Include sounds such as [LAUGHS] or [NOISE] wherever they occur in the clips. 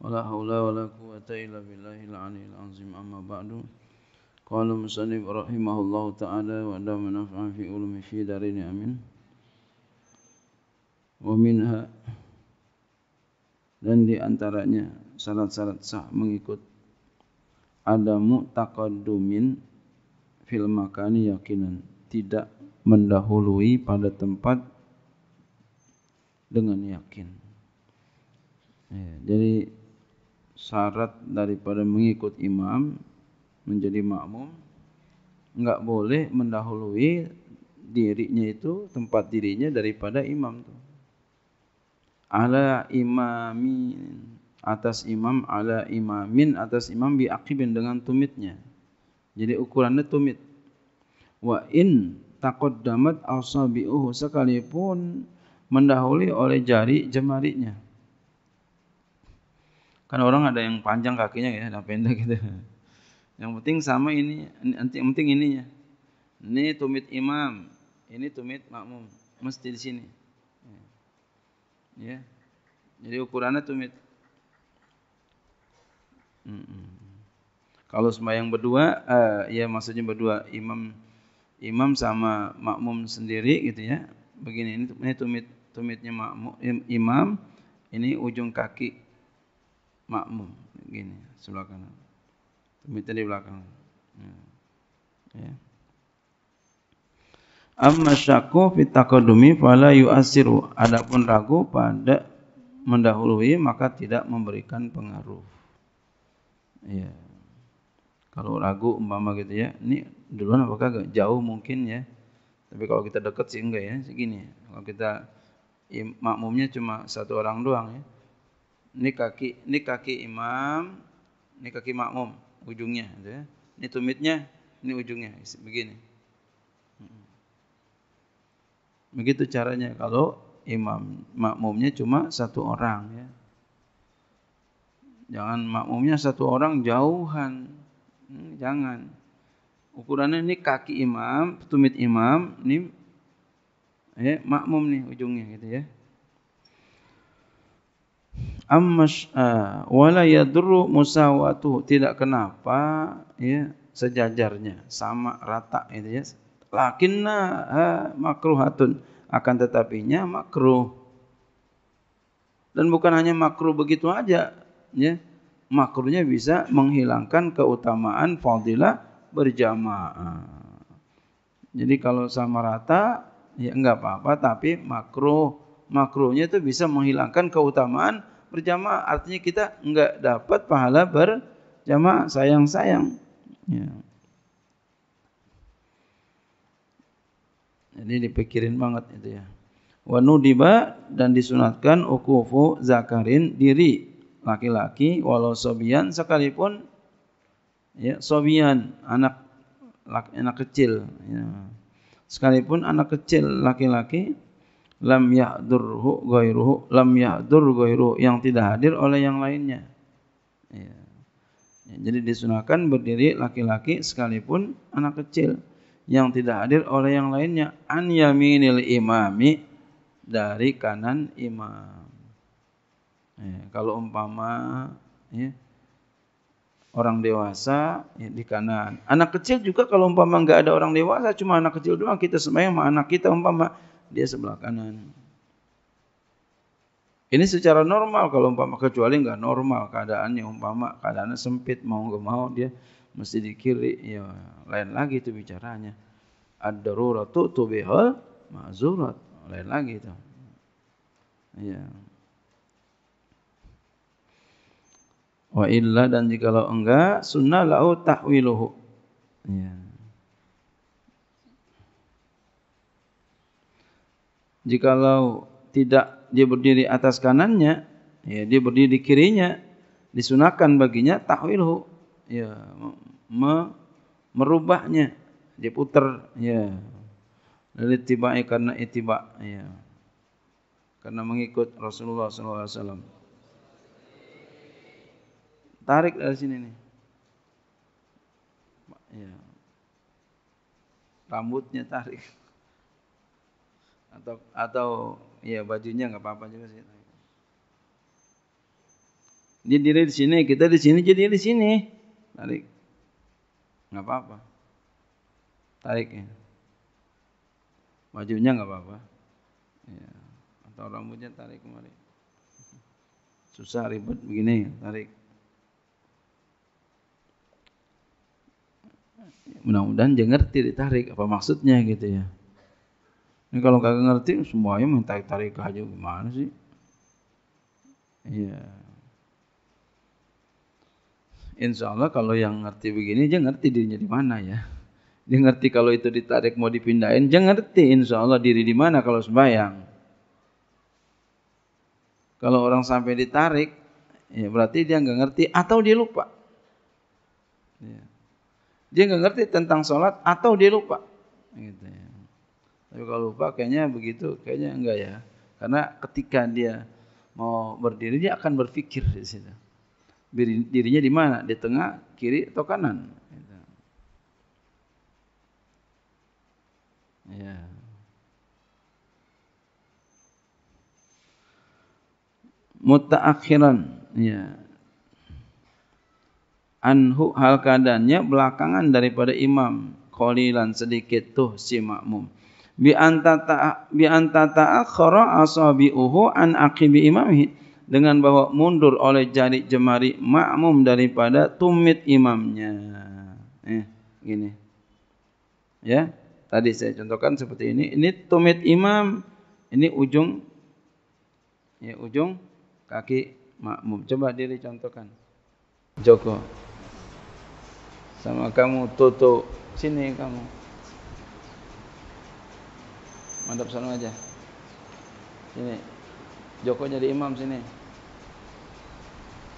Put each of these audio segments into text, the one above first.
ولا حول ولا قوة إلا بالله العلي العظيم أما بعد قال المصنف رحمه الله تعالى ودام نفعا في علوم في دارين أمين ومنها dan antaranya syarat-syarat sah mengikut ada mu'taqaddumin fil makani yakinan tidak mendahului pada tempat dengan yakin ya, jadi syarat daripada mengikut imam menjadi makmum nggak boleh mendahului dirinya itu tempat dirinya daripada imam tu. Ala imamin atas imam ala imamin atas imam bi aqibin dengan tumitnya. Jadi ukurannya tumit. Wa in taqaddamat asabi'uhu sekalipun mendahului oleh jari jemarinya. Kan orang ada yang panjang kakinya ya, ada pendek gitu. Yang penting sama ini, nanti yang penting ininya. Ini tumit imam, ini tumit makmum, mesti di sini. Ya. Jadi ukurannya tumit. Kalau Kalau sembahyang berdua, uh, ya maksudnya berdua imam imam sama makmum sendiri gitu ya. Begini ini, ini tumit tumitnya makmum imam, ini ujung kaki makmum gini sebelah kanan tumit di belakang ya. ya. Amma syakku fi taqaddumi fala yu'assiru. Adapun ragu pada mendahului maka tidak memberikan pengaruh. Ya. Kalau ragu umpama gitu ya, ini duluan apakah kagak? Jauh mungkin ya. Tapi kalau kita dekat sih enggak ya, segini. Ya. Kalau kita ya, makmumnya cuma satu orang doang ya. Ini kaki, ini kaki imam, ini kaki makmum ujungnya, gitu ya. Ini tumitnya, ini ujungnya, begini. Hmm. Begitu caranya kalau imam makmumnya cuma satu orang ya. Jangan makmumnya satu orang jauhan. Hmm, jangan. Ukurannya ini kaki imam, tumit imam, ini ya, makmum nih ujungnya gitu ya ammash eh, wala yadru musawatu tidak kenapa ya sejajarnya sama rata itu ya lakinna makruhatun akan tetapinya makruh dan bukan hanya makruh begitu aja ya makruhnya bisa menghilangkan keutamaan fadilah berjamaah jadi kalau sama rata ya enggak apa-apa tapi makruh makruhnya itu bisa menghilangkan keutamaan berjamaah. Artinya kita enggak dapat pahala berjamaah. Sayang-sayang. Ya. Jadi dipikirin banget itu ya. Wa nudiba dan disunatkan ukufu zakarin diri laki-laki walau sobian sekalipun ya sobian anak anak kecil ya. sekalipun anak kecil laki-laki lam yahdurhu ghairuhu lam yahdur ghairuhu yang tidak hadir oleh yang lainnya iya. ya. jadi disunahkan berdiri laki-laki sekalipun anak kecil yang tidak hadir oleh yang lainnya an yaminil imami dari kanan imam ya, kalau umpama ya, orang dewasa ya, di kanan anak kecil juga kalau umpama nggak ada orang dewasa cuma anak kecil doang kita sembahyang sama anak kita umpama dia sebelah kanan. Ini secara normal kalau umpama kecuali nggak normal keadaannya umpama keadaannya sempit mau nggak mau dia mesti di kiri ya lain lagi itu bicaranya. Ad-daruratu tubihal ma'zurat lain lagi itu. Ya, Wa illa dan jikalau enggak sunnah lau tahwiluhu. ya. jikalau tidak dia berdiri atas kanannya, ya dia berdiri di kirinya, disunahkan baginya tahwilhu, ya me, merubahnya, dia putar, ya dari karena itiba, ya karena mengikut Rasulullah SAW. Tarik dari sini nih, ya. rambutnya tarik atau atau ya bajunya nggak apa-apa juga sih. Dia diri di sini, kita di sini, jadi di sini. Tarik. Nggak apa-apa. Tarik ya. Bajunya nggak apa-apa. Ya. Atau rambutnya tarik kemari. Susah ribet begini, tarik. Mudah-mudahan dia ngerti ditarik apa maksudnya gitu ya. Ini kalau nggak ngerti semuanya minta tarik aja gimana sih? Iya. Insya Allah kalau yang ngerti begini dia ngerti dirinya di mana ya. Dia ngerti kalau itu ditarik mau dipindahin, jangan ngerti insya Allah diri di mana kalau sembahyang. Kalau orang sampai ditarik, ya berarti dia nggak ngerti atau dia lupa. Iya. Dia nggak ngerti tentang sholat atau dia lupa. Gitu ya. Tapi kalau lupa kayaknya begitu, kayaknya enggak ya. Karena ketika dia mau berdiri dia akan berpikir di situ. Dirinya di mana? Di tengah, kiri atau kanan? Ya. Mutaakhiran, ya. Anhu hal keadaannya belakangan daripada imam. Qalilan sedikit tuh si makmum bi anta ta akhara asabi'uhu an aqibi imamih dengan bahwa mundur oleh jari jemari makmum daripada tumit imamnya. Eh, gini. Ya, tadi saya contohkan seperti ini. Ini tumit imam, ini ujung ya ujung kaki makmum. Coba diri contohkan. Joko. Sama kamu tutup sini kamu mantap sana aja sini Joko jadi imam sini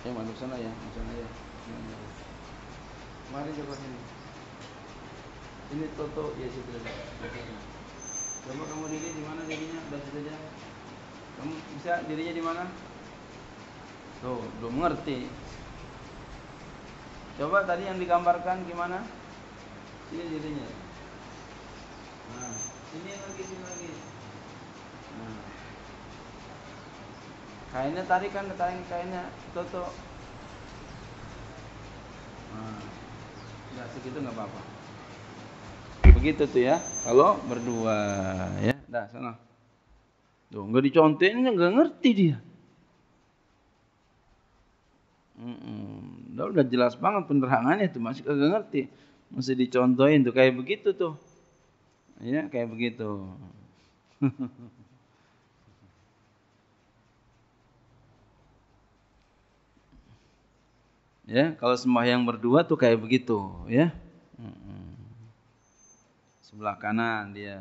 ya mantap sana ya mantap ya. mari Joko sini ini Toto ya situ coba kamu diri di mana dirinya udah situ aja kamu bisa dirinya di mana tuh belum mengerti. coba tadi yang digambarkan gimana ini dirinya ini lagi sini lagi. Nah. Kainnya tarik kan tarik kainnya toto. Hmm. Nah. segitu nggak apa-apa. Begitu tuh ya. Kalau berdua ya. Dah sana. Tuh nggak dicontohin nggak ngerti dia. Mm -mm. Udah, jelas banget penerangannya tuh masih kagak ngerti. masih dicontohin tuh kayak begitu tuh. Ya, kayak begitu. [LAUGHS] ya, kalau sembahyang berdua tuh kayak begitu, ya. Sebelah kanan dia.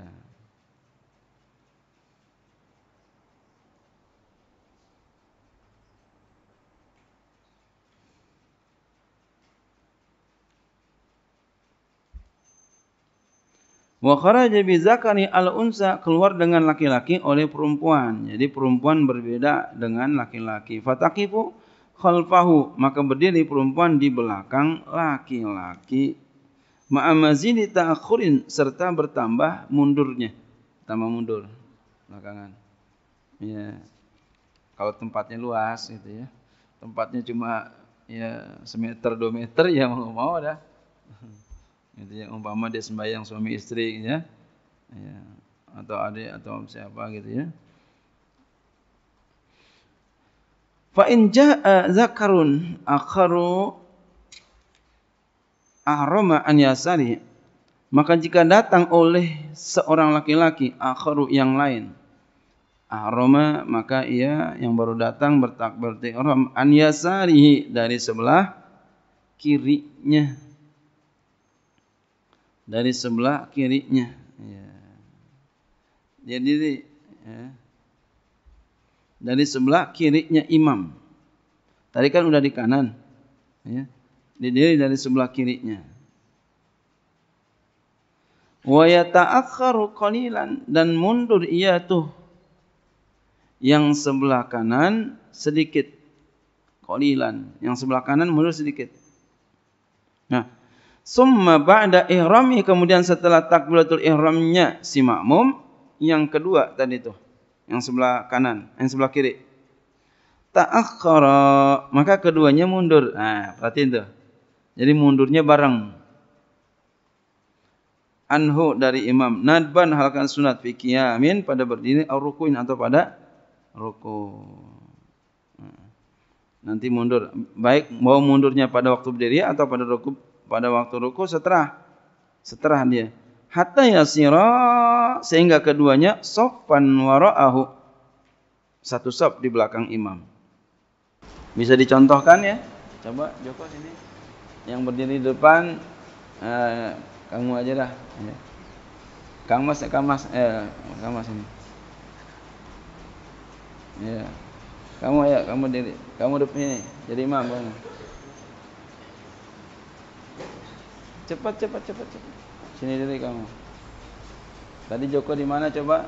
Wa kharaja bi zakari al unsa keluar dengan laki-laki oleh perempuan. Jadi perempuan berbeda dengan laki-laki. Fatakifu khalfahu, maka berdiri perempuan di belakang laki-laki. Ma'amazini ta'akhurin serta bertambah mundurnya. Tambah mundur belakangan. Ya. Kalau tempatnya luas gitu ya. Tempatnya cuma ya semeter dua meter ya mau mau dah gitu ya umpama dia sembahyang suami istri gitu ya. ya atau adik atau siapa gitu ya fa in jaa zakarun akharu ahrama an yasari maka jika datang oleh seorang laki-laki akharu yang lain ahrama maka ia yang baru datang bertakbir. bertikram an Yasari dari sebelah kirinya dari sebelah kirinya. Ya. Jadi ya. dari sebelah kirinya imam. Tadi kan udah di kanan. Ya. Didiri dari sebelah kirinya. Wa yata'akhkharu qalilan dan mundur ia tuh yang sebelah kanan sedikit. Qalilan, yang sebelah kanan mundur sedikit. Nah, Summa ba'da ihrami kemudian setelah takbiratul ihramnya si makmum yang kedua tadi itu yang sebelah kanan, yang sebelah kiri. Ta'akhkhara maka keduanya mundur. Nah, perhatiin tuh. Jadi mundurnya bareng. Anhu dari imam nadban halkan sunat fi qiyamin pada berdiri atau rukuin atau pada ruku. Nah, nanti mundur baik mau mundurnya pada waktu berdiri atau pada ruku pada waktu ruku seterah seterah dia hatta yasira sehingga keduanya soffan wara'ahu satu sop di belakang imam bisa dicontohkan ya coba Joko sini yang berdiri di depan eh, kamu aja dah ya. Kang Mas Kang Mas eh Kang Mas ini ya kamu ya kamu diri kamu depan ini, jadi imam bang Cepat, cepat, cepat, cepat. Sini diri kamu. Tadi Joko di mana coba?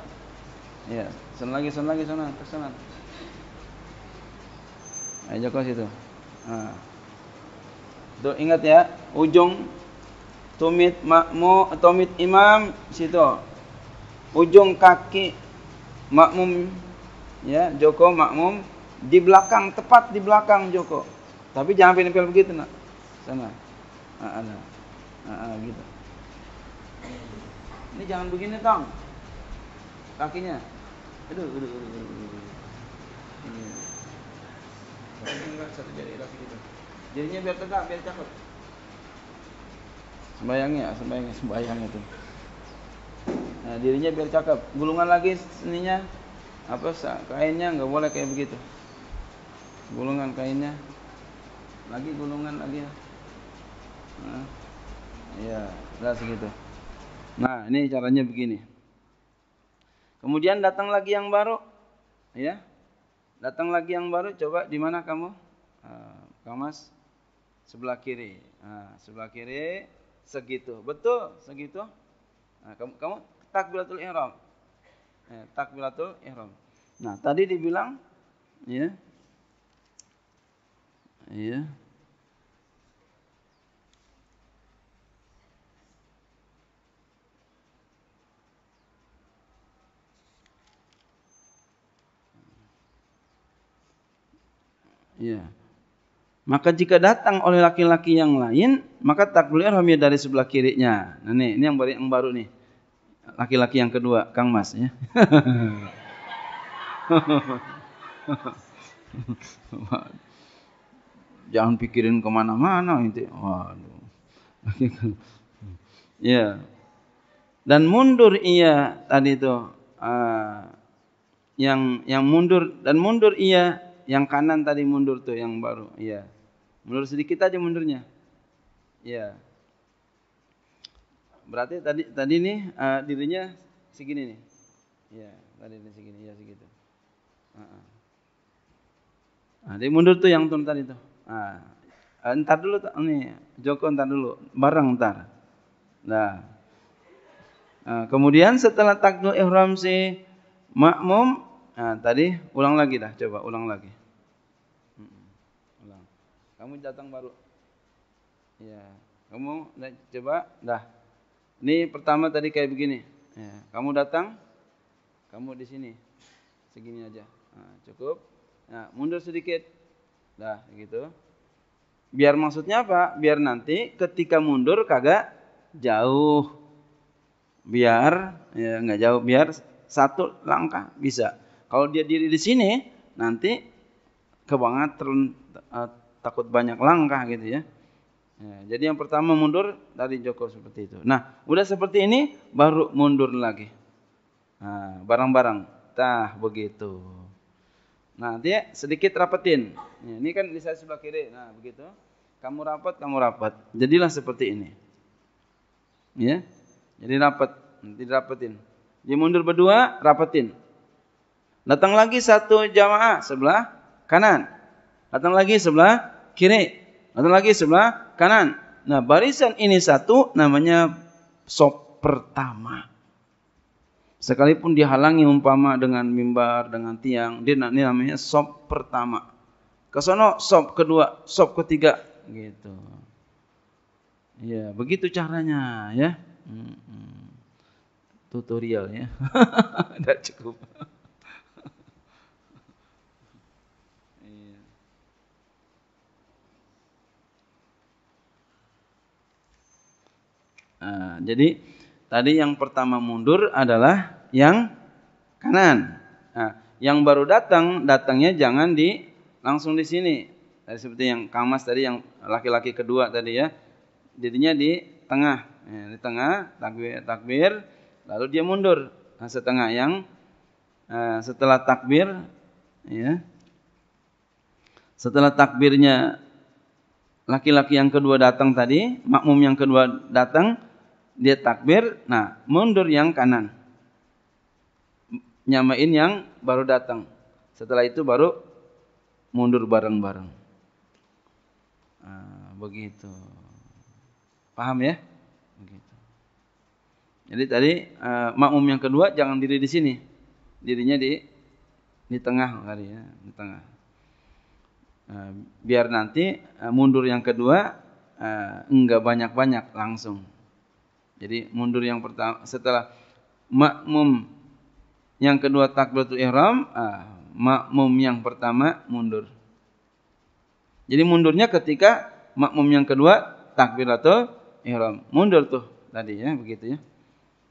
Iya, sen lagi, sen lagi, sana, ke sana. Ayo Joko situ. Nah. Tuh ingat ya, ujung tumit makmu tumit imam situ. Ujung kaki makmum ya, Joko makmum di belakang, tepat di belakang Joko. Tapi jangan pilih-pilih begitu, Nak. Sana. Nah, nah. Nah, gitu. Ini jangan begini, Tong. Kakinya. Aduh, aduh, aduh, aduh. aduh. Ini. Satu jari kaki gitu Jadinya biar tegak, biar cakep. Sembayangnya, sembayangnya, sembayang itu. Nah, dirinya biar cakep. Gulungan lagi seninya apa kainnya nggak boleh kayak begitu. Gulungan kainnya. Lagi gulungan lagi ya. Nah. Iya, sudah segitu. Nah, ini caranya begini. Kemudian datang lagi yang baru, ya. Datang lagi yang baru. Coba di mana kamu, uh, Kang Mas? Sebelah kiri. Nah, sebelah kiri segitu. Betul, segitu. Nah, kamu, kamu takbiratul ihram. Eh, takbiratul ihram. Nah, tadi dibilang, ya. Iya. Ya. Maka jika datang oleh laki-laki yang lain, maka takbir ihramnya dari sebelah kirinya. Nah, nih, ini yang baru, yang baru nih. Laki-laki yang kedua, Kang Mas ya. [LAUGHS] Jangan pikirin kemana-mana itu. Waduh. [LAUGHS] ya. Dan mundur ia tadi itu uh, ah, yang yang mundur dan mundur ia yang kanan tadi mundur tuh yang baru. Iya. Mundur sedikit aja mundurnya. Iya. Berarti tadi tadi nih uh, dirinya segini nih. Iya, tadi ini segini, ya segitu. uh Nah, dia mundur tuh yang turun tadi tuh. Nah, entar eh, dulu nih, Joko entar dulu, bareng entar. Nah. nah kemudian setelah takbir ihram si makmum Nah, tadi ulang lagi dah, coba ulang lagi. ulang. Kamu datang baru. Ya, kamu coba dah. Ini pertama tadi kayak begini. Ya, kamu datang, kamu di sini, segini aja. Nah, cukup. Nah, mundur sedikit. Dah, gitu. Biar maksudnya apa? Biar nanti ketika mundur kagak jauh. Biar ya nggak jauh, biar satu langkah bisa kalau dia diri di sini, nanti kebangat uh, takut banyak langkah gitu ya. Ya, jadi yang pertama mundur dari Joko seperti itu. Nah, udah seperti ini baru mundur lagi. Nah, barang-barang. Tah begitu. Nah, dia sedikit rapetin. Ya, ini kan di saya sebelah kiri. Nah, begitu. Kamu rapat, kamu rapat. Jadilah seperti ini. Ya. Jadi rapat, nanti rapetin. Dia mundur berdua, rapetin. Datang lagi satu jamaah sebelah kanan. Datang lagi sebelah kiri. Datang lagi sebelah kanan. Nah, barisan ini satu namanya sop pertama. Sekalipun dihalangi umpama dengan mimbar, dengan tiang, dia ini namanya sop pertama. Ke sono sop kedua, sop ketiga gitu. Ya, begitu caranya ya. Hmm, hmm. Tutorial ya. [LAUGHS] cukup. Nah, jadi tadi yang pertama mundur adalah yang kanan. Nah, yang baru datang datangnya jangan di langsung di sini. Tadi seperti yang kamas tadi yang laki-laki kedua tadi ya. Jadinya di tengah. Ya, di tengah takbir takbir lalu dia mundur nah, setengah yang eh, setelah takbir ya. Setelah takbirnya laki-laki yang kedua datang tadi, makmum yang kedua datang, dia takbir, nah mundur yang kanan. Nyamain yang baru datang. Setelah itu baru mundur bareng-bareng. Nah, begitu. Paham ya? Begitu. Jadi tadi uh, makmum yang kedua jangan diri di sini. Dirinya di di tengah kali ya, di tengah. Ah, biar nanti ah, mundur yang kedua enggak banyak-banyak langsung. Jadi mundur yang pertama setelah makmum yang kedua takbiratul ihram, ah, makmum yang pertama mundur. Jadi mundurnya ketika makmum yang kedua takbiratul ihram. Mundur tuh tadi ya, begitu ya.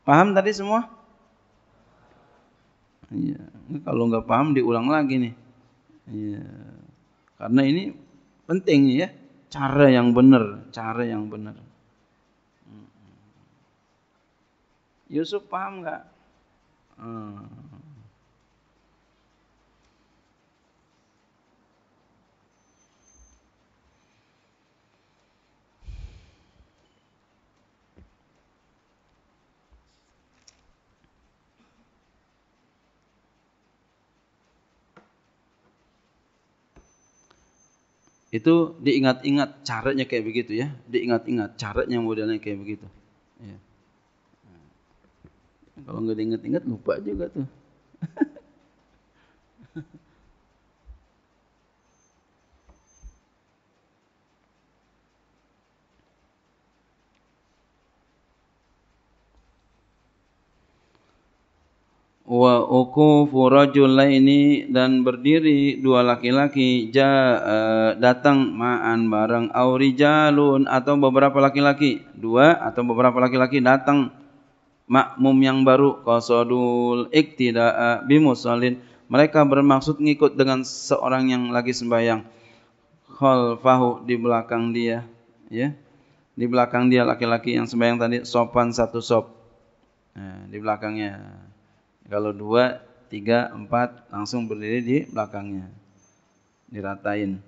Paham tadi semua? Iya. Kalau nggak paham diulang lagi nih. Iya. Karena ini penting ya, cara yang benar, cara yang benar. Yusuf paham nggak? Hmm. Itu diingat-ingat caranya kayak begitu ya, diingat-ingat caranya modelnya kayak begitu. Ya. Kalau nggak diingat inget lupa juga tuh. [LAUGHS] wa uqufu ini dan berdiri dua laki-laki ja datang ma'an bareng aurijalun atau beberapa laki-laki dua atau beberapa laki-laki datang makmum yang baru qasadul iktida'a bimusallin mereka bermaksud ngikut dengan seorang yang lagi sembahyang khalfahu di belakang dia ya di belakang dia laki-laki yang sembahyang tadi sopan satu sop nah, di belakangnya kalau dua tiga empat langsung berdiri di belakangnya diratain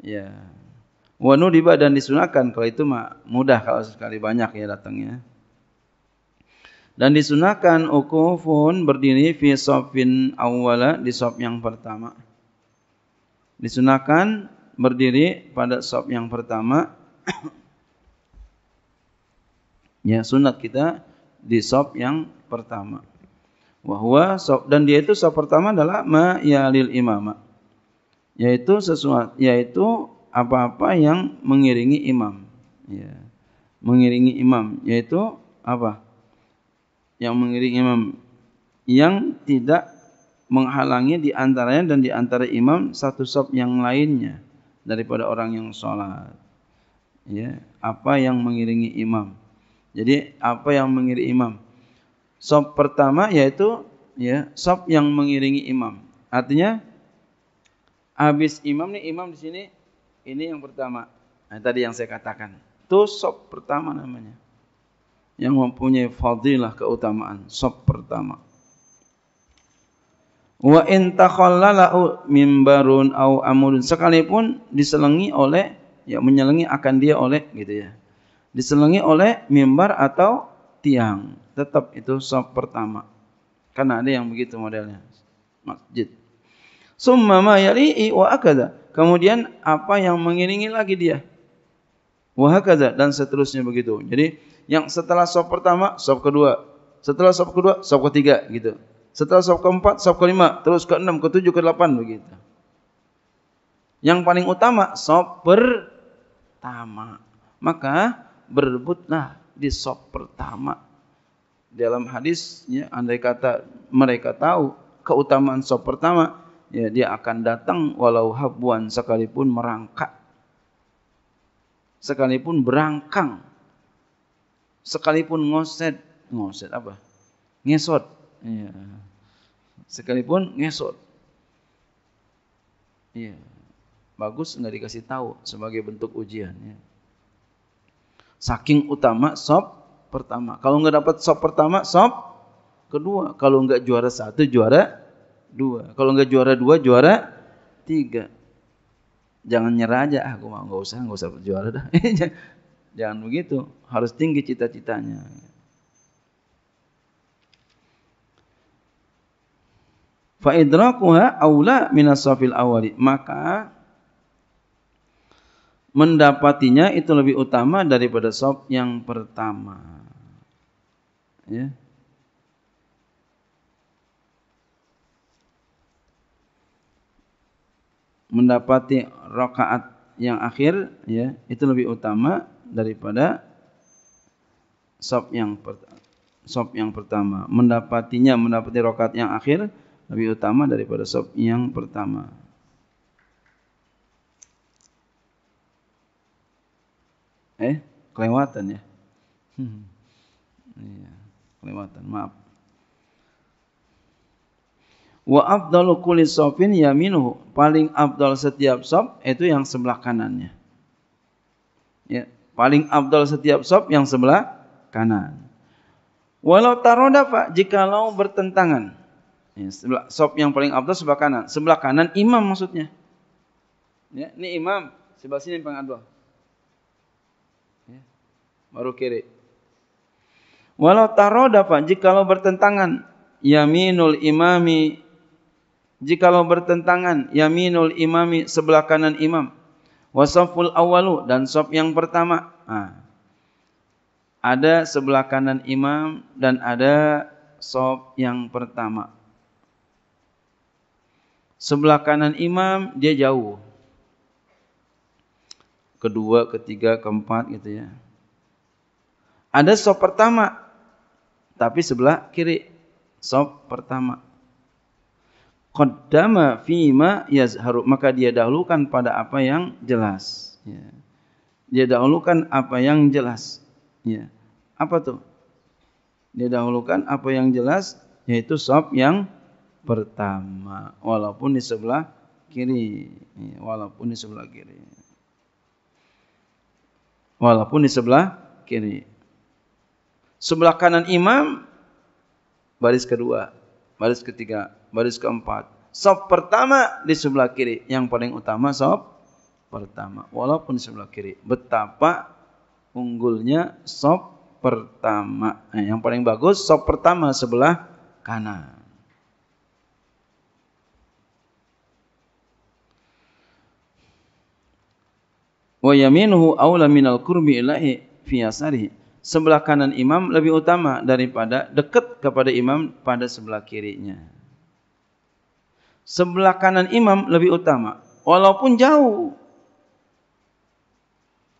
ya wanu diba dan disunahkan kalau itu mah mudah kalau sekali banyak ya datangnya dan disunahkan ukufun berdiri fi sofin awwala di sof yang pertama. Disunahkan berdiri pada sof yang pertama. [COUGHS] ya sunat kita di sof yang pertama. Wahwa sof dan dia itu sof pertama adalah ma yalil imama. Yaitu sesuatu yaitu apa-apa yang mengiringi imam. Ya. Mengiringi imam yaitu apa? yang mengiringi imam yang tidak menghalangi di antaranya dan di antara imam satu sop yang lainnya daripada orang yang sholat. Ya, apa yang mengiringi imam. Jadi apa yang mengiringi imam? Sop pertama yaitu ya sop yang mengiringi imam. Artinya habis imam nih imam di sini ini yang pertama. Nah, tadi yang saya katakan. Itu sop pertama namanya yang mempunyai fadilah keutamaan sop pertama wa in takhallalau mimbarun au amurun sekalipun diselengi oleh ya menyelengi akan dia oleh gitu ya diselengi oleh mimbar atau tiang tetap itu sop pertama karena ada yang begitu modelnya masjid summa ma yali'i wa akada kemudian apa yang mengiringi lagi dia wa dan seterusnya begitu jadi yang setelah sop pertama, sop kedua. Setelah sop kedua, sop ketiga gitu. Setelah sop keempat, sop kelima, terus keenam, ke delapan begitu. Yang paling utama sop pertama. Maka berebutlah di sop pertama. Dalam hadisnya andai kata mereka tahu keutamaan sop pertama, ya dia akan datang walau habuan sekalipun merangkak sekalipun berangkang sekalipun ngoset, ngoset apa? Ngesot. Iya. Sekalipun ngesot. Iya. Bagus nggak dikasih tahu sebagai bentuk ujian. Ya. Saking utama sob pertama. Kalau nggak dapat sob pertama, sob kedua. Kalau nggak juara satu, juara dua. Kalau nggak juara dua, juara tiga. Jangan nyerah aja. Ah, aku mau nggak usah, nggak usah juara dah. [LAUGHS] Jangan begitu, harus tinggi cita-citanya. Fa idrakuha aula minas safil awali. Maka mendapatinya itu lebih utama daripada sop yang pertama. Ya. mendapati rokaat yang akhir ya itu lebih utama daripada sop yang sop yang pertama mendapatinya mendapati rokat yang akhir lebih utama daripada sop yang pertama eh kelewatan ya hmm. [LAUGHS] Iya, kelewatan maaf wa afdalu kulli sofin yaminuhu paling afdal setiap sop itu yang sebelah kanannya ya Paling abdal setiap sob yang sebelah kanan. Walau taroda pak, jikalau bertentangan. sebelah, sof yang paling abdal sebelah kanan. Sebelah kanan imam maksudnya. Ya, ini imam, sebelah sini yang paling abdal. Ya, baru kiri. Walau taroda pak, jikalau bertentangan. Yaminul imami, jikalau bertentangan. Yaminul imami, sebelah kanan imam wasoful awalu dan sop yang pertama. Nah, ada sebelah kanan imam dan ada sop yang pertama. Sebelah kanan imam dia jauh. Kedua, ketiga, keempat gitu ya. Ada sop pertama tapi sebelah kiri. sop pertama qaddama fima yazharu maka dia dahulukan pada apa yang jelas ya. dia dahulukan apa yang jelas ya apa tuh dia dahulukan apa yang jelas yaitu sop yang pertama walaupun di sebelah kiri ya, walaupun di sebelah kiri walaupun di sebelah kiri sebelah kanan imam baris kedua baris ketiga, baris keempat. Sob pertama di sebelah kiri. Yang paling utama sob pertama. Walaupun di sebelah kiri. Betapa unggulnya sob pertama. Nah, yang paling bagus sob pertama sebelah kanan. Wa yaminuhu awla minal kurbi ilahi fi sebelah kanan imam lebih utama daripada dekat kepada imam pada sebelah kirinya. Sebelah kanan imam lebih utama walaupun jauh.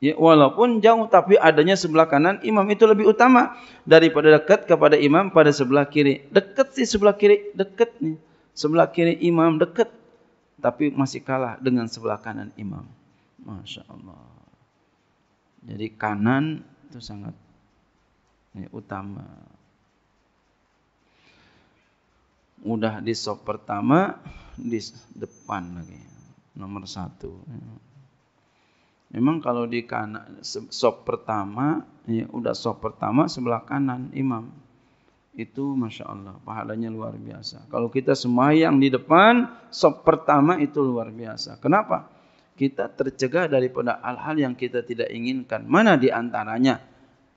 Ya, walaupun jauh tapi adanya sebelah kanan imam itu lebih utama daripada dekat kepada imam pada sebelah kiri. Dekat sih sebelah kiri, dekat nih. Sebelah kiri imam dekat tapi masih kalah dengan sebelah kanan imam. Masya Allah. Jadi kanan itu sangat utama. Udah di sop pertama di depan lagi nomor satu. Memang kalau di kanan sop pertama ya udah sop pertama sebelah kanan imam itu masya Allah pahalanya luar biasa. Kalau kita semua yang di depan sop pertama itu luar biasa. Kenapa? Kita tercegah daripada hal-hal yang kita tidak inginkan. Mana di antaranya?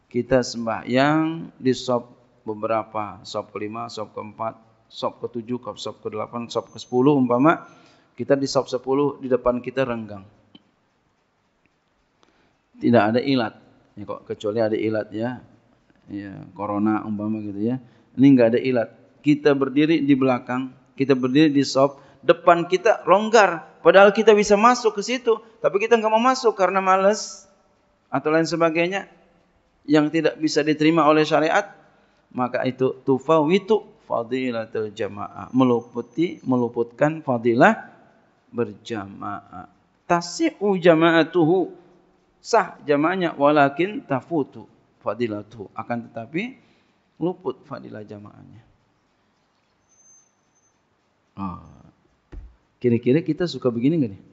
kita sembahyang di sop beberapa, sop kelima, sop keempat, sop ketujuh, sop ke delapan, sop ke sepuluh umpama kita di sop sepuluh di depan kita renggang. Tidak ada ilat, ya kok kecuali ada ilat ya, ya corona umpama gitu ya. Ini nggak ada ilat. Kita berdiri di belakang, kita berdiri di sop depan kita longgar. Padahal kita bisa masuk ke situ, tapi kita nggak mau masuk karena males atau lain sebagainya yang tidak bisa diterima oleh syariat, maka itu tufawitu fadilatul jamaah, meluputi meluputkan fadilah berjamaah. Tasi'u jama'atuhu sah jamaahnya walakin tafutu fadilatuhu akan tetapi luput fadilah jamaahnya. Ah. Kira-kira kita suka begini gak nih?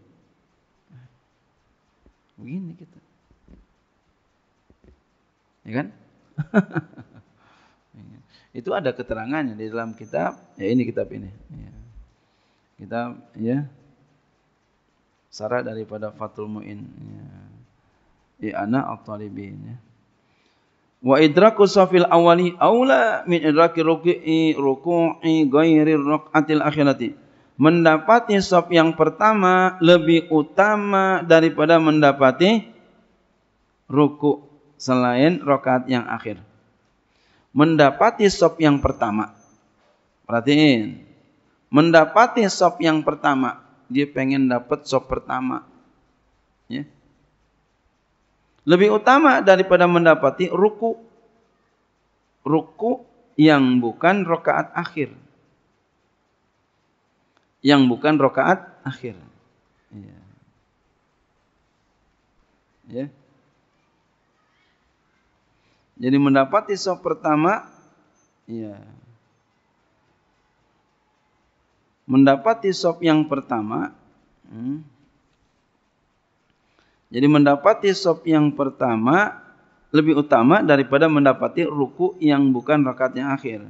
Begini kita ya kan? [LAUGHS] Iya. itu ada keterangannya di dalam kitab, ya ini kitab ini. Ya. Kitab ya syarat daripada Fathul Muin. Iya. Ya. I'ana at-talibin ya. Wa idraku safil awali aula min idraki ruku'i ruku'i ghairi raq'atil akhirati. Mendapati saf yang pertama lebih utama daripada mendapati ruku' selain rokaat yang akhir. Mendapati sop yang pertama. Perhatiin. Mendapati sop yang pertama. Dia pengen dapat sop pertama. Ya. Lebih utama daripada mendapati ruku. Ruku yang bukan rokaat akhir. Yang bukan rokaat akhir. Iya. Ya. Yeah. Jadi mendapati soft pertama, ya. Mendapati soft yang pertama, hmm. Jadi mendapati soft yang pertama lebih utama daripada mendapati ruku yang bukan rakaat akhir.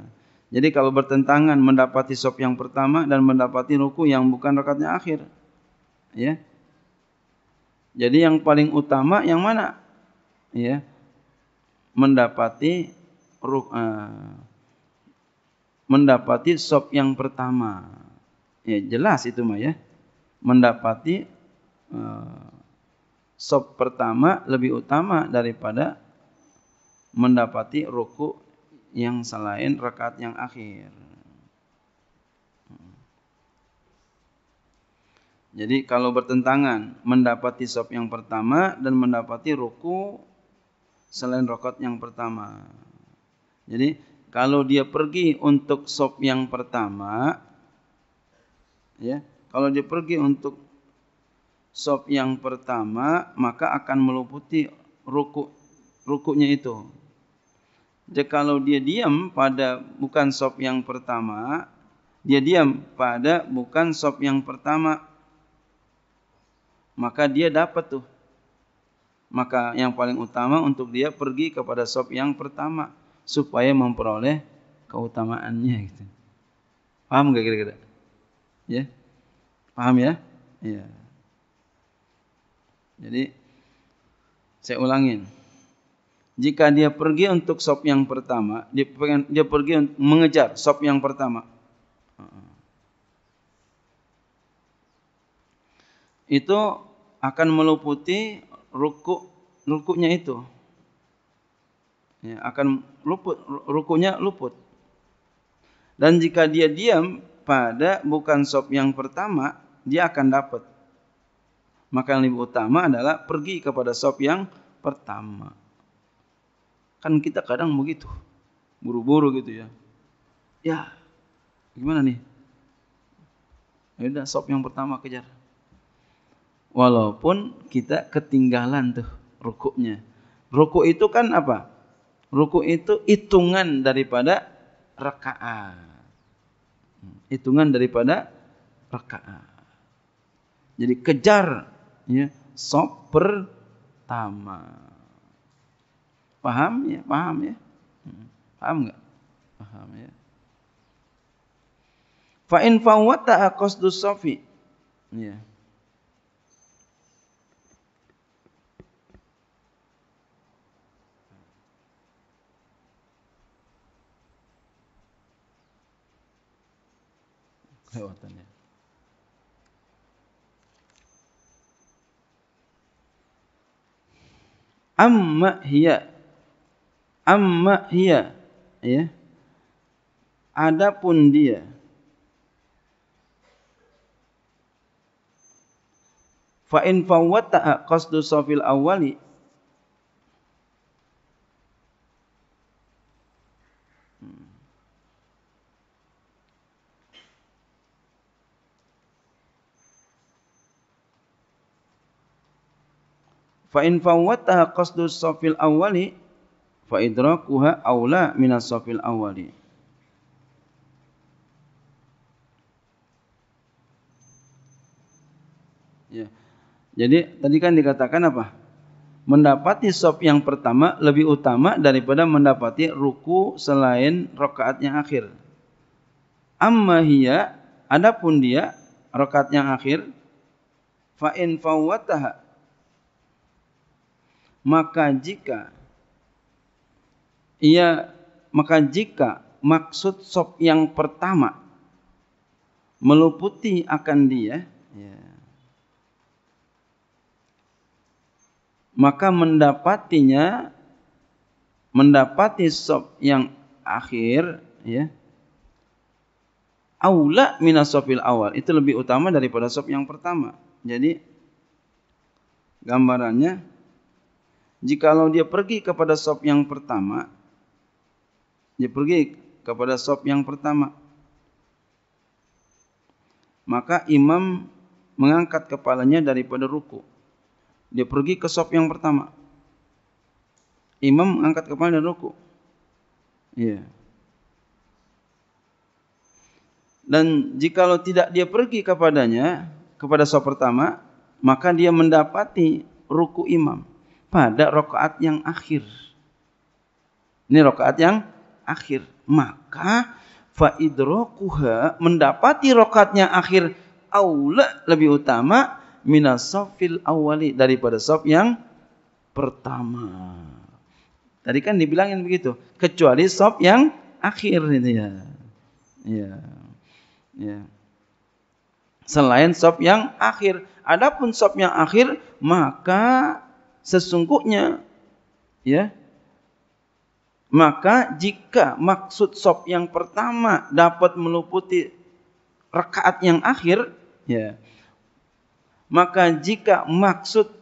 Jadi kalau bertentangan mendapati sop yang pertama dan mendapati ruku yang bukan rakaatnya akhir. Ya. Jadi yang paling utama yang mana? Ya mendapati uh, mendapati sop yang pertama. Ya jelas itu mah ya. Mendapati uh, eh, sop pertama lebih utama daripada mendapati ruku yang selain rakaat yang akhir. Jadi kalau bertentangan mendapati sop yang pertama dan mendapati ruku selain rokot yang pertama. Jadi kalau dia pergi untuk sop yang pertama, ya kalau dia pergi untuk sop yang pertama maka akan meluputi ruku rukunya itu. Jadi kalau dia diam pada bukan sop yang pertama, dia diam pada bukan sop yang pertama, maka dia dapat tuh maka yang paling utama untuk dia pergi kepada sop yang pertama supaya memperoleh keutamaannya gitu. Paham gak kira-kira? Ya. Paham ya? Iya. Jadi saya ulangin. Jika dia pergi untuk sop yang pertama, dia pengen, dia pergi mengejar sop yang pertama. Itu akan meluputi rukuk rukuknya itu ya, akan luput rukuknya luput dan jika dia diam pada bukan sop yang pertama dia akan dapat maka yang lebih utama adalah pergi kepada sop yang pertama kan kita kadang begitu buru-buru gitu ya ya gimana nih ya udah sop yang pertama kejar walaupun kita ketinggalan tuh rukuknya. Rukuk itu kan apa? Rukuk itu hitungan daripada rakaat. Hitungan daripada rakaat. Jadi kejar ya, sop pertama. Paham ya? Paham ya? Paham enggak? Paham ya? Fa in fawwata qasdus safi. Ya. Amma hiya amma hiya ya adapun dia fa in fawwata qasdu safil awwali Fa in fawwattaha qasdu safil awwali fa idrakuha aula min safil awwali. Ya. Jadi tadi kan dikatakan apa? Mendapati sop yang pertama lebih utama daripada mendapati ruku selain rokaat yang akhir. Amma hiya, adapun dia rokaat yang akhir, fa'in fawwataha maka jika ia maka jika maksud sop yang pertama meluputi akan dia ya, maka mendapatinya mendapati sop yang akhir ya aula minasofil awal itu lebih utama daripada sop yang pertama jadi gambarannya jikalau dia pergi kepada sop yang pertama, dia pergi kepada sop yang pertama, maka imam mengangkat kepalanya daripada ruku. Dia pergi ke sop yang pertama. Imam mengangkat kepala dari ruku. Iya. Yeah. Dan jikalau tidak dia pergi kepadanya, kepada sop pertama, maka dia mendapati ruku imam pada rokaat yang akhir. Ini rokaat yang akhir. Maka faidrokuha mendapati rokaatnya akhir aula lebih utama minasofil awali daripada sof yang pertama. Tadi kan dibilangin begitu, kecuali sof yang akhir ini ya. Ya. Ya. Selain sof yang akhir, adapun sof yang akhir maka sesungguhnya ya maka jika maksud sop yang pertama dapat meluputi rakaat yang akhir ya maka jika maksud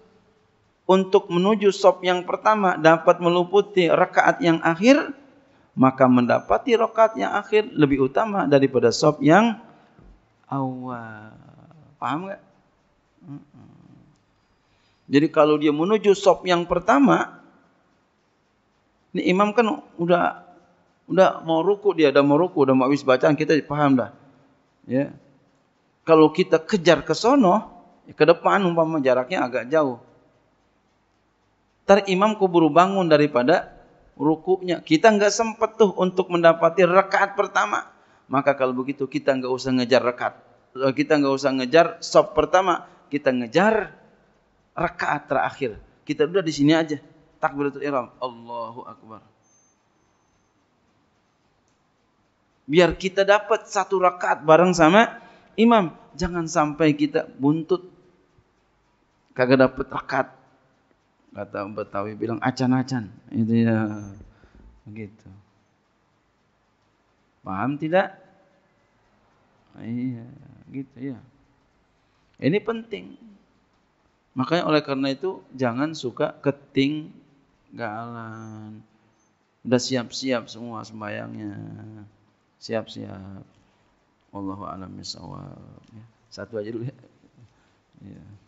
untuk menuju sop yang pertama dapat meluputi rakaat yang akhir maka mendapati rakaat yang akhir lebih utama daripada sop yang awal paham nggak? Mm jadi kalau dia menuju sop yang pertama, ini imam kan udah udah mau ruku dia, udah mau ruku, udah mau habis bacaan kita paham dah. Ya. Kalau kita kejar ke sono, ya ke depan umpama jaraknya agak jauh. Tar imam keburu bangun daripada rukunya. Kita nggak sempat tuh untuk mendapati rakaat pertama. Maka kalau begitu kita nggak usah ngejar rakaat. Eh, kita nggak usah ngejar sop pertama. Kita ngejar rakaat terakhir. Kita udah di sini aja. Takbiratul ihram. Allahu akbar. Biar kita dapat satu rakaat bareng sama imam. Jangan sampai kita buntut kagak dapat rakaat. Kata Betawi bilang acan-acan. Itu ya begitu. Paham tidak? Iya, gitu ya. Ini penting. Makanya oleh karena itu jangan suka ketinggalan. Udah siap-siap semua sembayangnya. Siap-siap. Allahu a'lam bishawab. Ya, satu aja dulu ya. ya.